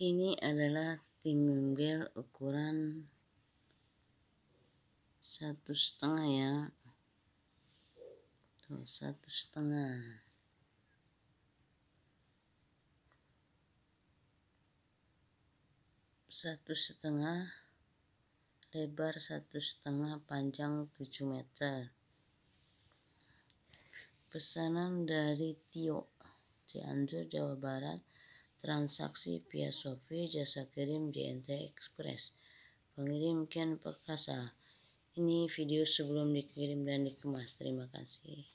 Ini adalah timing bel ukuran satu setengah ya. Tuh, satu setengah. Satu setengah lebar satu setengah panjang tujuh meter pesanan dari Tio Cianjur Jawa Barat transaksi via Shopee jasa kirim JNT Express. Pengirim Ken Perkasa. Ini video sebelum dikirim dan dikemas. Terima kasih.